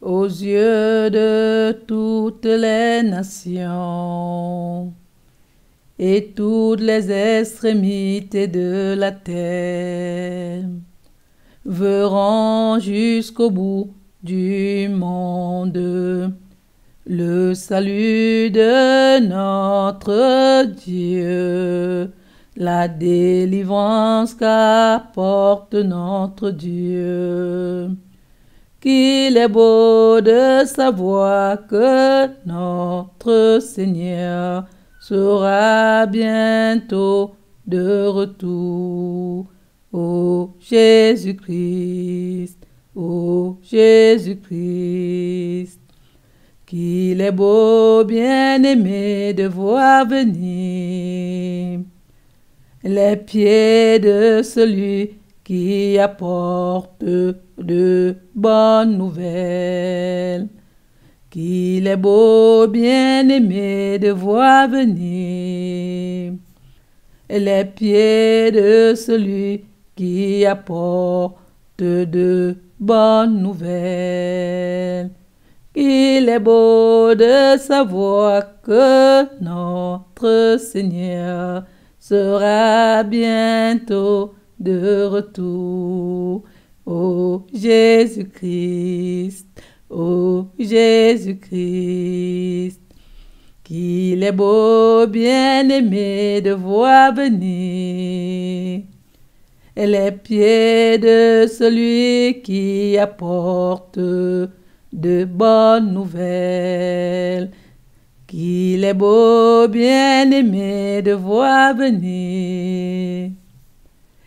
aux yeux de toutes les nations et toutes les extrémités de la terre verront jusqu'au bout du monde le salut de notre Dieu, la délivrance qu'apporte notre Dieu qu'il est beau de savoir que notre Seigneur sera bientôt de retour. Ô Jésus-Christ, ô Jésus-Christ, qu'il est beau, bien-aimé, de voir venir les pieds de celui qui apporte de bonnes nouvelles. Qu'il est beau, bien-aimé, de voir venir les pieds de celui qui apporte de bonnes nouvelles. Il est beau de savoir que notre Seigneur sera bientôt de retour. Ô Jésus-Christ, ô Jésus-Christ, qu'il est beau, bien-aimé, de voir venir les pieds de celui qui apporte de bonnes nouvelles. Qu'il est beau, bien-aimé, de voir venir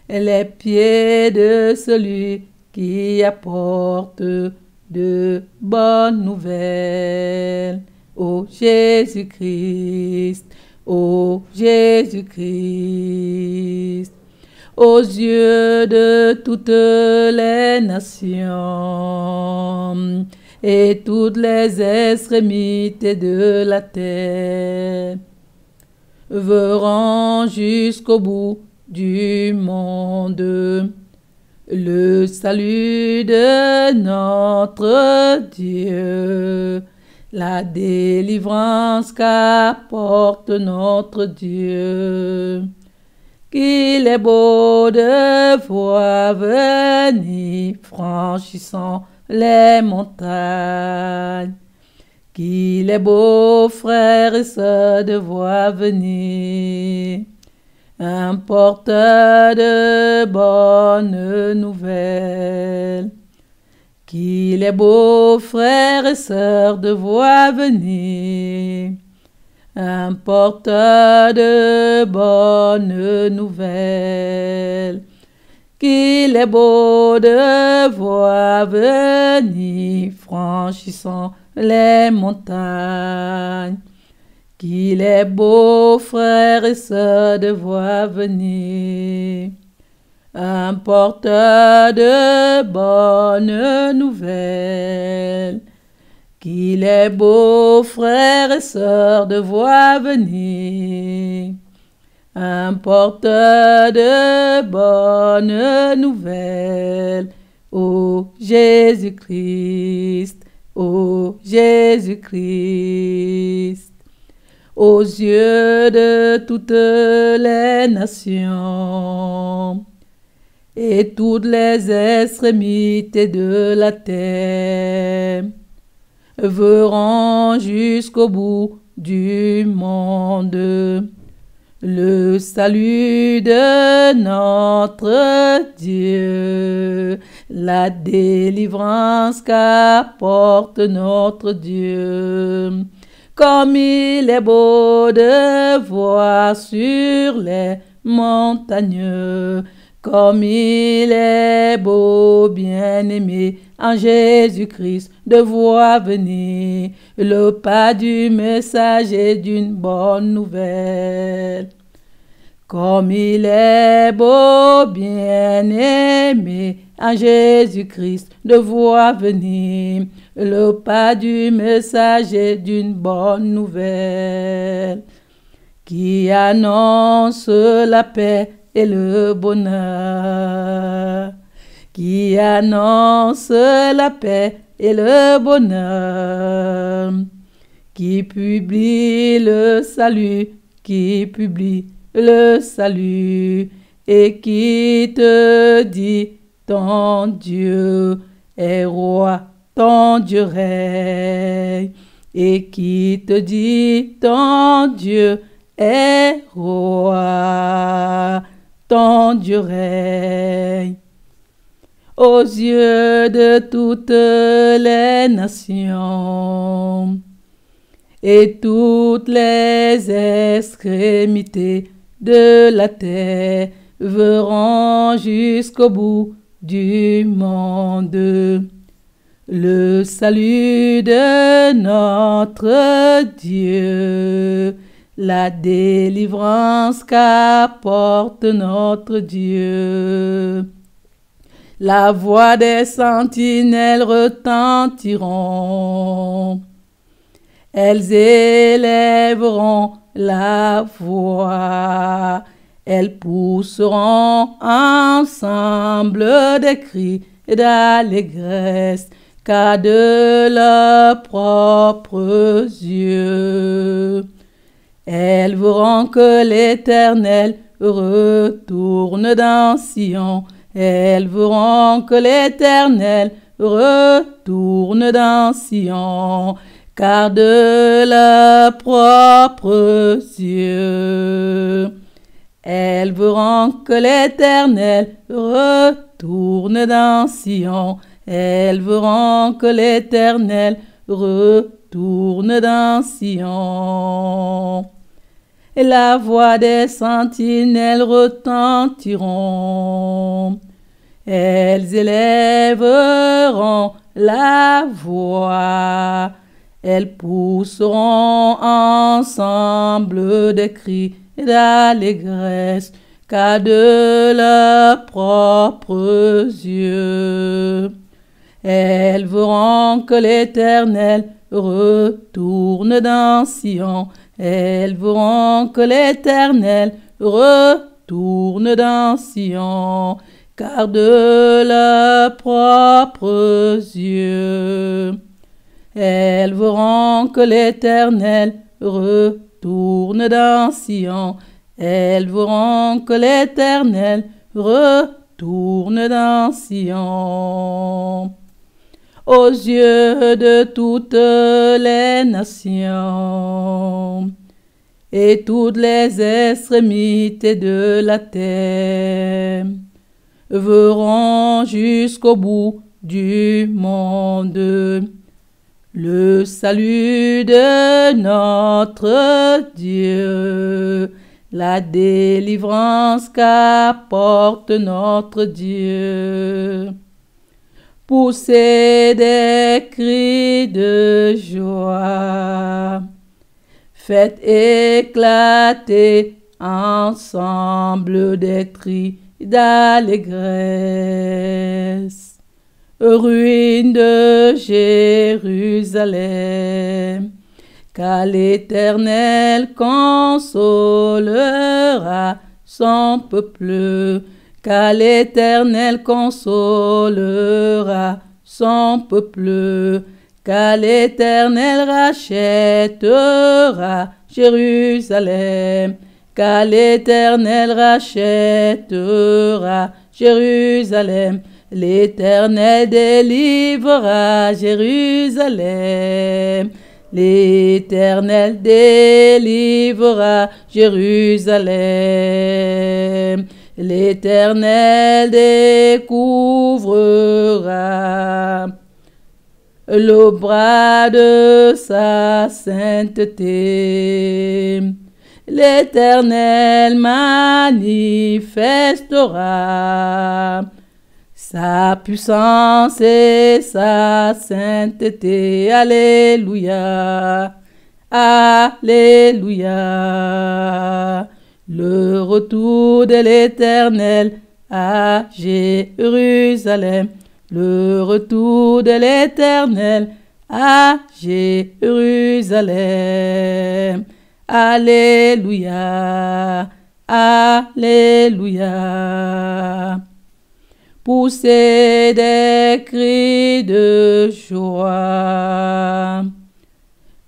les pieds de celui qui apporte de bonnes nouvelles. Ô Jésus-Christ, ô Jésus-Christ, aux yeux de toutes les nations et toutes les extrémités de la terre, verront jusqu'au bout du monde. Le salut de notre Dieu, la délivrance qu'apporte notre Dieu. Qu'il est beau de voir venir franchissant les montagnes. Qu'il est beau, frères et sœurs, de voir venir. Un porteur de bonnes nouvelles. Qu'il est beau, frères et sœurs, de voir venir. Un porteur de bonnes nouvelles. Qu'il est beau de voir venir, franchissant les montagnes qu'il est beau, frère et sœur de voir venir un porteur de bonnes nouvelles. Qu'il est beau, frère et sœur de voir venir un porteur de bonnes nouvelles. Ô Jésus-Christ, ô Jésus-Christ aux yeux de toutes les nations et toutes les extrémités de la terre verront jusqu'au bout du monde le salut de notre Dieu, la délivrance qu'apporte notre Dieu comme il est beau de voir sur les montagnes, comme il est beau, bien-aimé, en Jésus-Christ, de voir venir le pas du messager d'une bonne nouvelle. Comme il est beau, bien-aimé, en Jésus-Christ de voir venir le pas du messager d'une bonne nouvelle qui annonce la paix et le bonheur, qui annonce la paix et le bonheur, qui publie le salut, qui publie le salut et qui te dit ton Dieu est roi, ton Dieu règne. Et qui te dit, ton Dieu est roi, ton Dieu règne. Aux yeux de toutes les nations et toutes les extrémités de la terre verront jusqu'au bout du monde. Le salut de notre Dieu, la délivrance qu'apporte notre Dieu. La voix des sentinelles retentiront. Elles élèveront la voix elles pousseront ensemble des cris et d'allégresse, car de leurs propres yeux. Elles verront que l'Éternel retourne dans Sion, elles verront que l'Éternel retourne dans Sion, car de leurs propres yeux. Elles verront que l'Éternel retourne dans Sion. Elles verront que l'Éternel retourne dans Sion. Et la voix des sentinelles retentiront. Elles élèveront la voix. Elles pousseront ensemble des cris d'allégresse car de leurs propres yeux. Elles verront que l'Éternel retourne dans Sion. Elles verront que l'Éternel retourne dans Sion, car de leurs propres yeux. Elles verront que l'Éternel retourne tourne dans Sion. Elles verront que l'Éternel retourne dans Sion. Aux yeux de toutes les nations et toutes les extrémités de la terre verront jusqu'au bout du monde le salut de notre Dieu, la délivrance qu'apporte notre Dieu. Poussez des cris de joie, faites éclater ensemble des cris d'allégresse ruine de Jérusalem. Car l'Éternel consolera son peuple, qu'à l'Éternel consolera son peuple, car l'Éternel rachètera Jérusalem, car l'Éternel rachètera Jérusalem. L'Éternel délivrera Jérusalem. L'Éternel délivrera Jérusalem. L'Éternel découvrera le bras de sa sainteté. L'Éternel manifestera sa puissance et sa sainteté, Alléluia, Alléluia. Le retour de l'Éternel à Jérusalem, le retour de l'Éternel à Jérusalem. Alléluia, Alléluia. Poussez des cris de joie.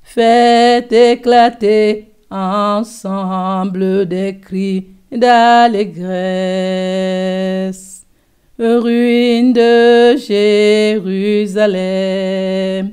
Faites éclater ensemble des cris d'allégresse. Ruine de Jérusalem,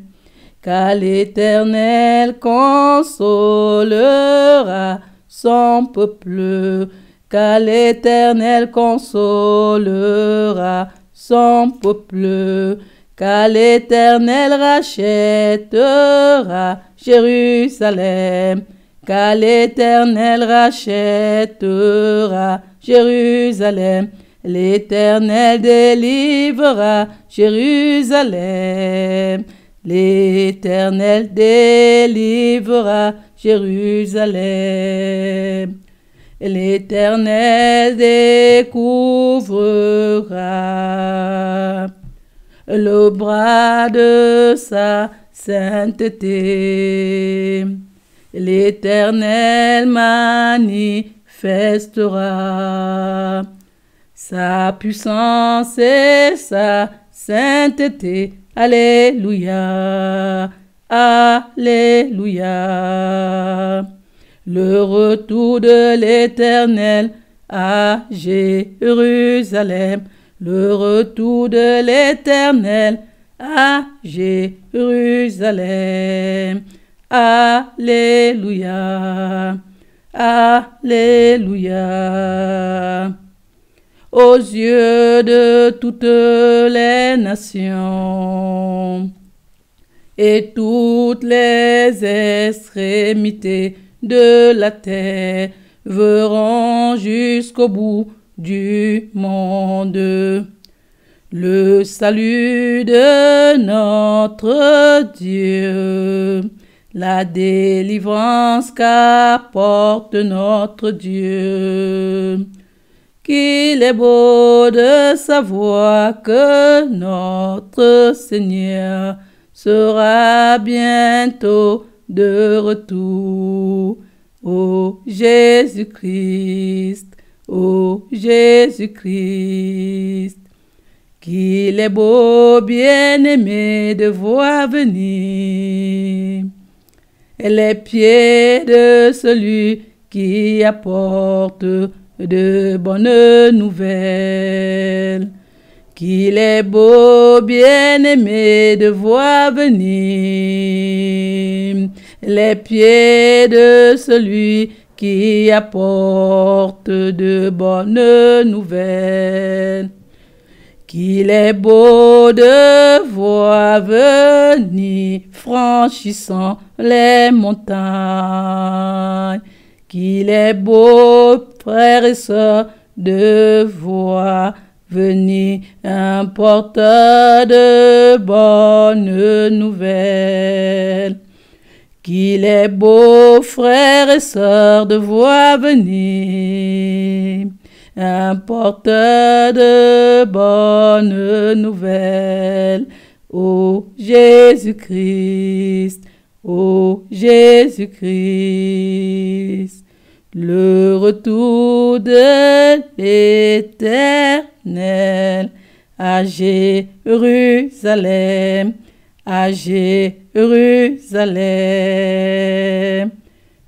car l'Éternel consolera son peuple car l'Éternel consolera son peuple, car l'Éternel rachètera Jérusalem, car l'Éternel rachètera Jérusalem, l'Éternel délivrera Jérusalem, l'Éternel délivrera Jérusalem l'Éternel découvrera le bras de sa sainteté. L'Éternel manifestera sa puissance et sa sainteté. Alléluia. Alléluia le retour de l'Éternel à Jérusalem, le retour de l'Éternel à Jérusalem. Alléluia. Alléluia. Aux yeux de toutes les nations et toutes les extrémités de la terre verront jusqu'au bout du monde. Le salut de notre Dieu, la délivrance qu'apporte notre Dieu. Qu'il est beau de savoir que notre Seigneur sera bientôt de retour. Ô Jésus-Christ, ô Jésus-Christ, qu'il est beau, bien-aimé, de voir venir les pieds de celui qui apporte de bonnes nouvelles. Qu'il est beau, bien-aimé, de voir venir les pieds de celui qui apporte de bonnes nouvelles. Qu'il est beau de voir venir franchissant les montagnes. Qu'il est beau, frère et sœurs, de voir Venez un porteur de bonnes nouvelles. Qu'il est beau, frères et sœurs, de voir venir un porteur de bonnes nouvelles. Ô Jésus-Christ, ô Jésus-Christ, le retour de l'éternel Rue, À Jérusalem, à Jérusalem,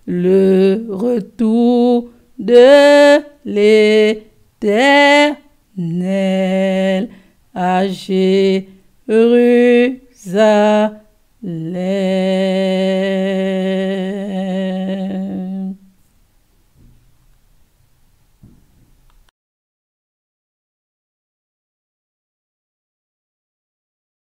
le retour de l'éternel. À Jérusalem.